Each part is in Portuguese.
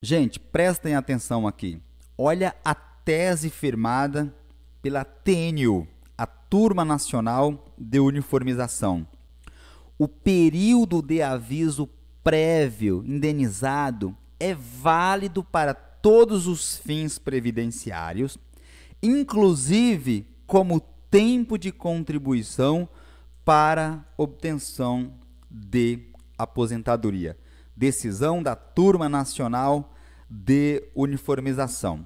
Gente, prestem atenção aqui. Olha a tese firmada pela TNU, a Turma Nacional de Uniformização. O período de aviso prévio indenizado é válido para todos os fins previdenciários, inclusive como tempo de contribuição para obtenção de aposentadoria decisão da Turma Nacional de Uniformização.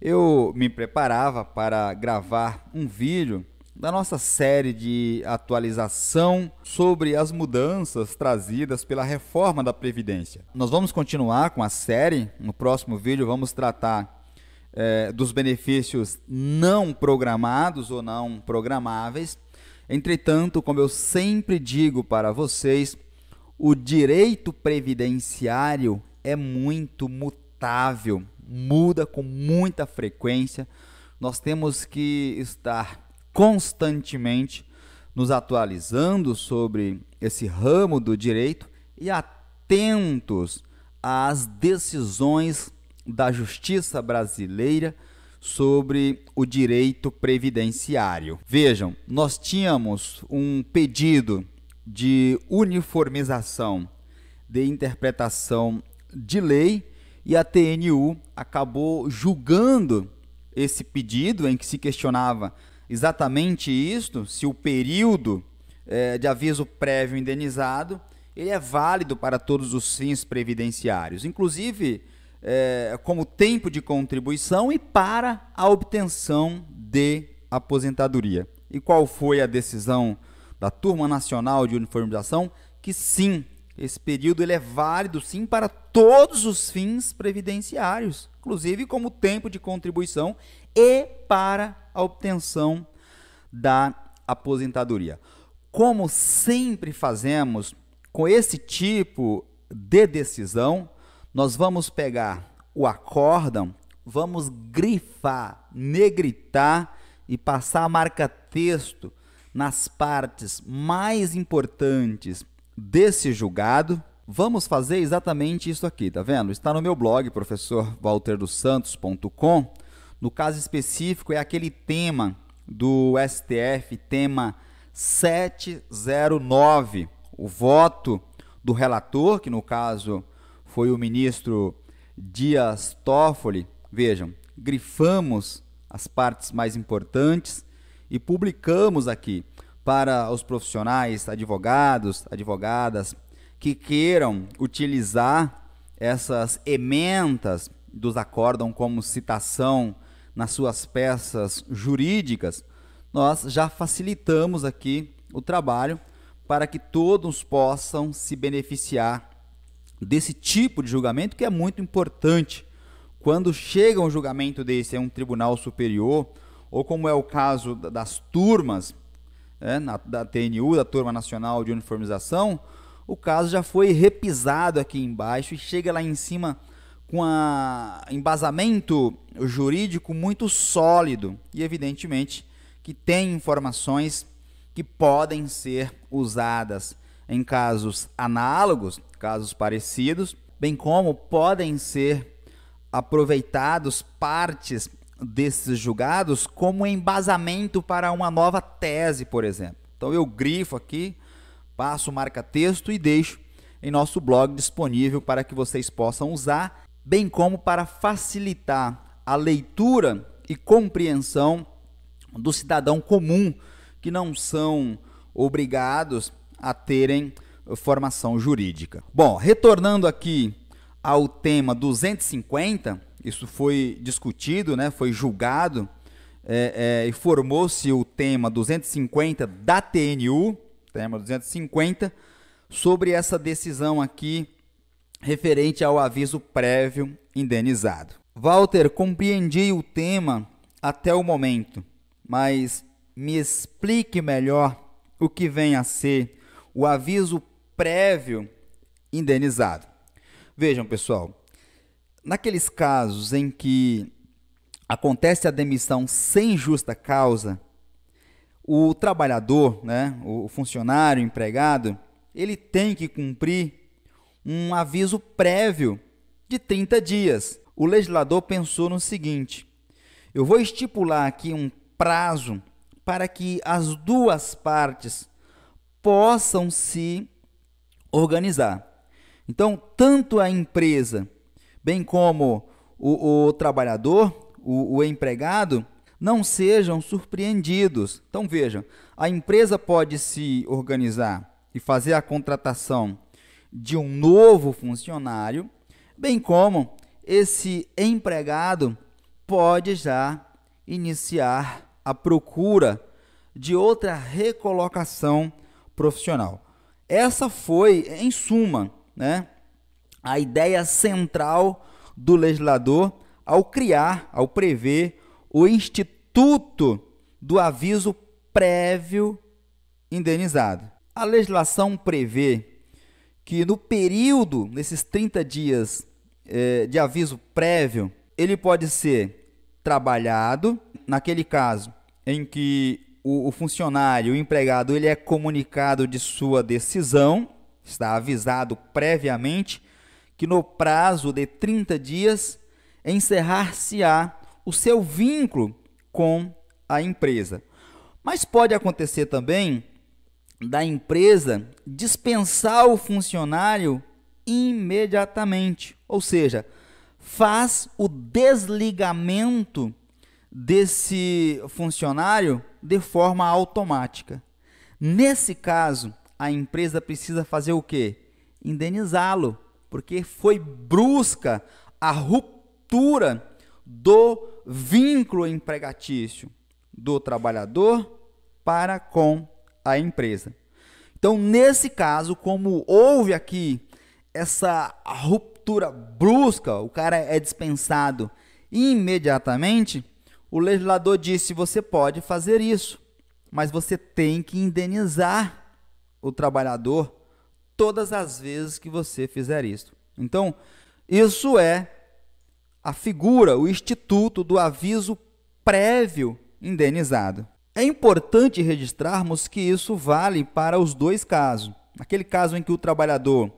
Eu me preparava para gravar um vídeo da nossa série de atualização sobre as mudanças trazidas pela reforma da Previdência. Nós vamos continuar com a série. No próximo vídeo, vamos tratar é, dos benefícios não programados ou não programáveis. Entretanto, como eu sempre digo para vocês, o direito previdenciário é muito mutável, muda com muita frequência. Nós temos que estar constantemente nos atualizando sobre esse ramo do direito e atentos às decisões da justiça brasileira sobre o direito previdenciário. Vejam, nós tínhamos um pedido de uniformização de interpretação de lei e a TNU acabou julgando esse pedido em que se questionava exatamente isto, se o período é, de aviso prévio indenizado ele é válido para todos os fins previdenciários, inclusive é, como tempo de contribuição e para a obtenção de aposentadoria. E qual foi a decisão? da Turma Nacional de Uniformização que sim, esse período ele é válido sim para todos os fins previdenciários, inclusive como tempo de contribuição e para a obtenção da aposentadoria. Como sempre fazemos com esse tipo de decisão, nós vamos pegar o acórdão, vamos grifar, negritar e passar a marca texto nas partes mais importantes desse julgado, vamos fazer exatamente isso aqui, tá vendo? Está no meu blog, professorwalterdosantos.com No caso específico, é aquele tema do STF, tema 709, o voto do relator, que no caso foi o ministro Dias Toffoli. Vejam, grifamos as partes mais importantes e publicamos aqui para os profissionais, advogados, advogadas que queiram utilizar essas ementas dos acórdão como citação nas suas peças jurídicas, nós já facilitamos aqui o trabalho para que todos possam se beneficiar desse tipo de julgamento que é muito importante. Quando chega um julgamento desse em um tribunal superior ou como é o caso das turmas, né, na, da TNU, da Turma Nacional de Uniformização, o caso já foi repisado aqui embaixo e chega lá em cima com um embasamento jurídico muito sólido e, evidentemente, que tem informações que podem ser usadas em casos análogos, casos parecidos, bem como podem ser aproveitados partes desses julgados como embasamento para uma nova tese, por exemplo. Então eu grifo aqui, passo marca-texto e deixo em nosso blog disponível para que vocês possam usar, bem como para facilitar a leitura e compreensão do cidadão comum que não são obrigados a terem formação jurídica. Bom, retornando aqui ao tema 250, isso foi discutido, né, foi julgado é, é, e formou-se o tema 250 da TNU, tema 250, sobre essa decisão aqui referente ao aviso prévio indenizado. Walter, compreendi o tema até o momento, mas me explique melhor o que vem a ser o aviso prévio indenizado. Vejam, pessoal, Naqueles casos em que acontece a demissão sem justa causa, o trabalhador, né, o funcionário, o empregado, ele tem que cumprir um aviso prévio de 30 dias. O legislador pensou no seguinte: eu vou estipular aqui um prazo para que as duas partes possam se organizar. Então, tanto a empresa bem como o, o trabalhador, o, o empregado, não sejam surpreendidos. Então veja, a empresa pode se organizar e fazer a contratação de um novo funcionário, bem como esse empregado pode já iniciar a procura de outra recolocação profissional. Essa foi, em suma, né, a ideia central do legislador ao criar, ao prever o instituto do aviso prévio indenizado. A legislação prevê que no período, nesses 30 dias eh, de aviso prévio, ele pode ser trabalhado, naquele caso em que o, o funcionário, o empregado, ele é comunicado de sua decisão, está avisado previamente, que no prazo de 30 dias encerrar-se-á o seu vínculo com a empresa. Mas pode acontecer também da empresa dispensar o funcionário imediatamente, ou seja, faz o desligamento desse funcionário de forma automática. Nesse caso, a empresa precisa fazer o quê? Indenizá-lo porque foi brusca a ruptura do vínculo empregatício do trabalhador para com a empresa. Então, nesse caso, como houve aqui essa ruptura brusca, o cara é dispensado imediatamente, o legislador disse: você pode fazer isso, mas você tem que indenizar o trabalhador todas as vezes que você fizer isso. Então, isso é a figura, o instituto do aviso prévio indenizado. É importante registrarmos que isso vale para os dois casos. Aquele caso em que o trabalhador,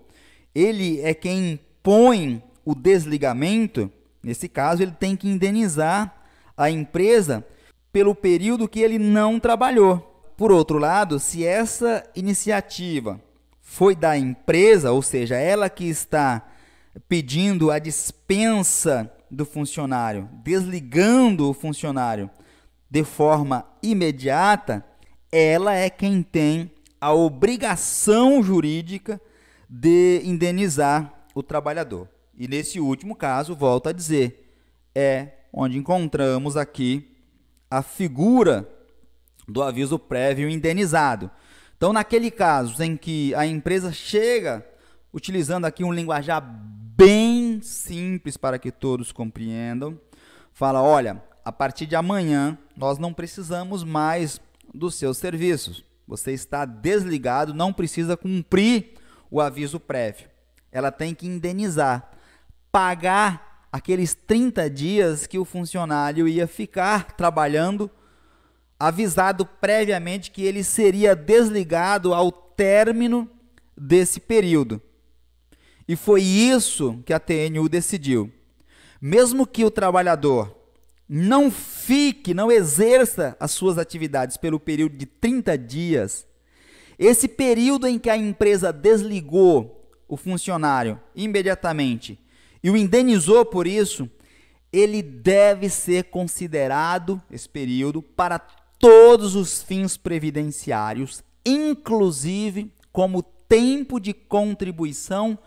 ele é quem impõe o desligamento, nesse caso ele tem que indenizar a empresa pelo período que ele não trabalhou. Por outro lado, se essa iniciativa foi da empresa, ou seja, ela que está pedindo a dispensa do funcionário, desligando o funcionário de forma imediata, ela é quem tem a obrigação jurídica de indenizar o trabalhador. E nesse último caso, volto a dizer, é onde encontramos aqui a figura do aviso prévio indenizado. Então, naquele caso em que a empresa chega utilizando aqui um linguajar bem simples para que todos compreendam, fala: olha, a partir de amanhã nós não precisamos mais dos seus serviços. Você está desligado, não precisa cumprir o aviso prévio. Ela tem que indenizar, pagar aqueles 30 dias que o funcionário ia ficar trabalhando avisado previamente que ele seria desligado ao término desse período. E foi isso que a TNU decidiu. Mesmo que o trabalhador não fique, não exerça as suas atividades pelo período de 30 dias, esse período em que a empresa desligou o funcionário imediatamente e o indenizou por isso, ele deve ser considerado, esse período, para todos os fins previdenciários, inclusive como tempo de contribuição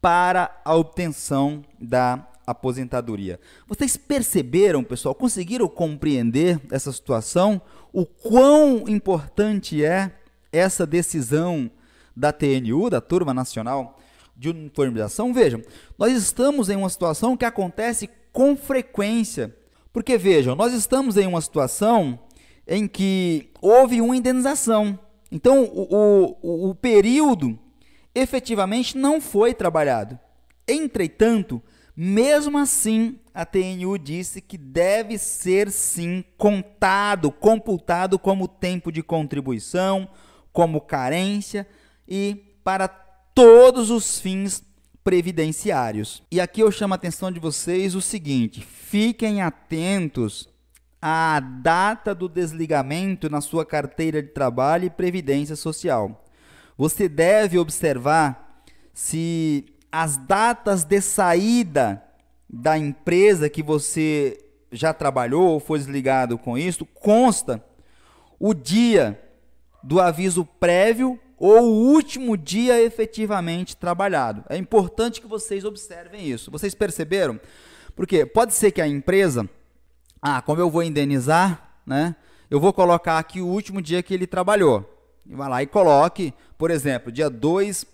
para a obtenção da aposentadoria. Vocês perceberam, pessoal, conseguiram compreender essa situação? O quão importante é essa decisão da TNU, da Turma Nacional de Uniformização? Vejam, nós estamos em uma situação que acontece com frequência. Porque vejam, nós estamos em uma situação em que houve uma indenização. Então, o, o, o período efetivamente não foi trabalhado. Entretanto, mesmo assim, a TNU disse que deve ser sim contado, computado como tempo de contribuição, como carência e para todos os fins previdenciários. E aqui eu chamo a atenção de vocês o seguinte: fiquem atentos a data do desligamento na sua carteira de trabalho e previdência social. Você deve observar se as datas de saída da empresa que você já trabalhou ou foi desligado com isso, consta o dia do aviso prévio ou o último dia efetivamente trabalhado. É importante que vocês observem isso. Vocês perceberam? Porque pode ser que a empresa ah, como eu vou indenizar, né? Eu vou colocar aqui o último dia que ele trabalhou. E vai lá e coloque, por exemplo, dia 2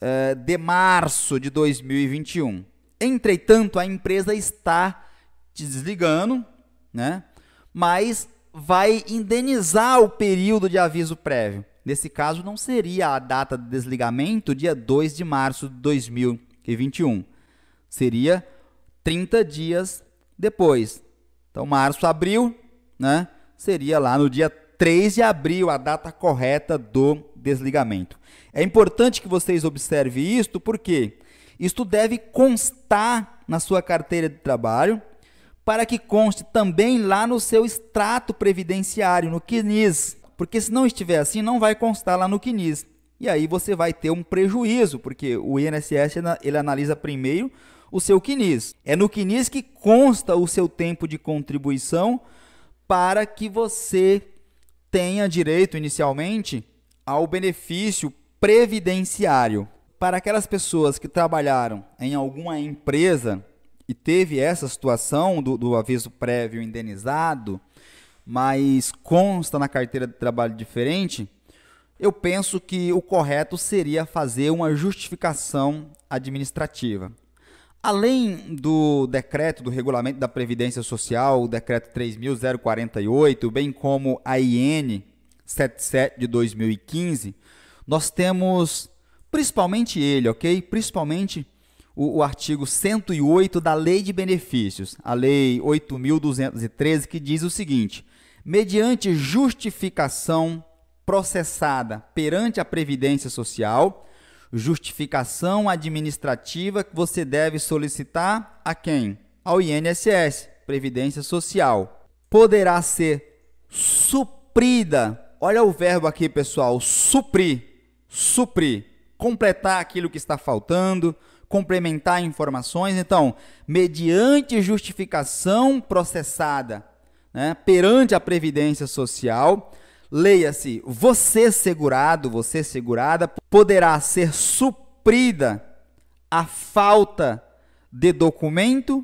eh, de março de 2021. Entretanto, a empresa está te desligando, né? Mas vai indenizar o período de aviso prévio. Nesse caso, não seria a data de desligamento dia 2 de março de 2021. Seria 30 dias depois. Então, março, abril, né? Seria lá no dia 3 de abril a data correta do desligamento. É importante que vocês observem isto, porque isto deve constar na sua carteira de trabalho, para que conste também lá no seu extrato previdenciário, no CNIS. Porque se não estiver assim, não vai constar lá no CNIS e aí você vai ter um prejuízo, porque o INSS ele analisa primeiro o seu CNIS. É no CNIS que consta o seu tempo de contribuição para que você tenha direito inicialmente ao benefício previdenciário. Para aquelas pessoas que trabalharam em alguma empresa e teve essa situação do, do aviso prévio indenizado, mas consta na carteira de trabalho diferente, eu penso que o correto seria fazer uma justificação administrativa. Além do decreto do regulamento da Previdência Social, o decreto 3048, bem como a IN 77 de 2015, nós temos principalmente ele, OK? Principalmente o, o artigo 108 da Lei de Benefícios, a Lei 8213, que diz o seguinte: mediante justificação processada perante a Previdência Social, justificação administrativa que você deve solicitar a quem? Ao INSS, Previdência Social. Poderá ser suprida. Olha o verbo aqui, pessoal, suprir. Suprir, completar aquilo que está faltando, complementar informações. Então, mediante justificação processada, né, perante a Previdência Social, Leia-se: você segurado, você segurada, poderá ser suprida a falta de documento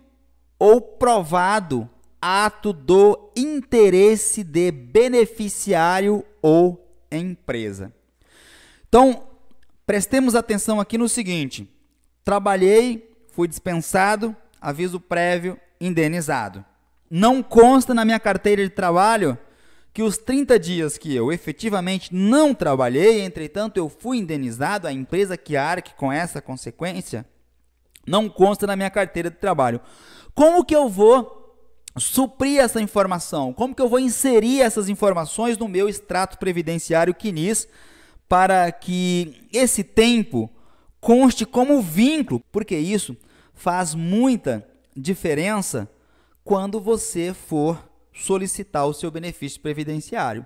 ou provado ato do interesse de beneficiário ou empresa. Então, prestemos atenção aqui no seguinte: trabalhei, fui dispensado, aviso prévio, indenizado. Não consta na minha carteira de trabalho que os 30 dias que eu efetivamente não trabalhei, entretanto eu fui indenizado, a empresa que arque com essa consequência, não consta na minha carteira de trabalho. Como que eu vou suprir essa informação? Como que eu vou inserir essas informações no meu extrato previdenciário CNIS para que esse tempo conste como vínculo? Porque isso faz muita diferença quando você for solicitar o seu benefício previdenciário.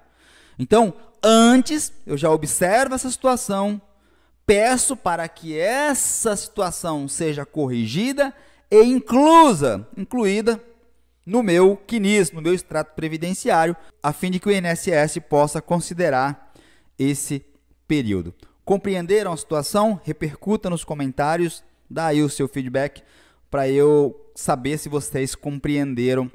Então, antes, eu já observo essa situação, peço para que essa situação seja corrigida e inclusa, incluída no meu CNIS, no meu extrato previdenciário, a fim de que o INSS possa considerar esse período. Compreenderam a situação? Repercuta nos comentários, dá aí o seu feedback para eu saber se vocês compreenderam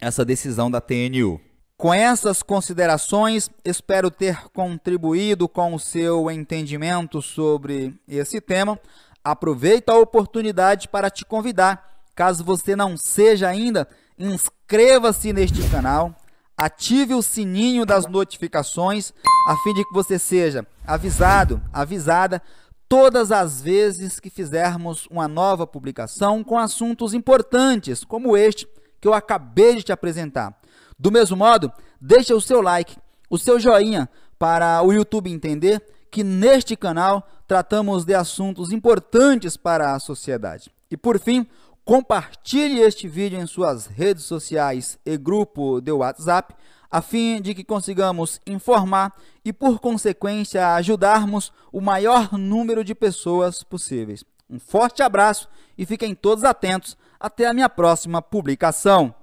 essa decisão da TNU. Com essas considerações, espero ter contribuído com o seu entendimento sobre esse tema. Aproveito a oportunidade para te convidar, caso você não seja ainda, inscreva-se neste canal, ative o sininho das notificações, a fim de que você seja avisado, avisada, todas as vezes que fizermos uma nova publicação com assuntos importantes como este que eu acabei de te apresentar. Do mesmo modo, deixa o seu like, o seu joinha para o YouTube entender que neste canal tratamos de assuntos importantes para a sociedade. E por fim, compartilhe este vídeo em suas redes sociais e grupo de WhatsApp, a fim de que consigamos informar e, por consequência, ajudarmos o maior número de pessoas possíveis. Um forte abraço e fiquem todos atentos até a minha próxima publicação.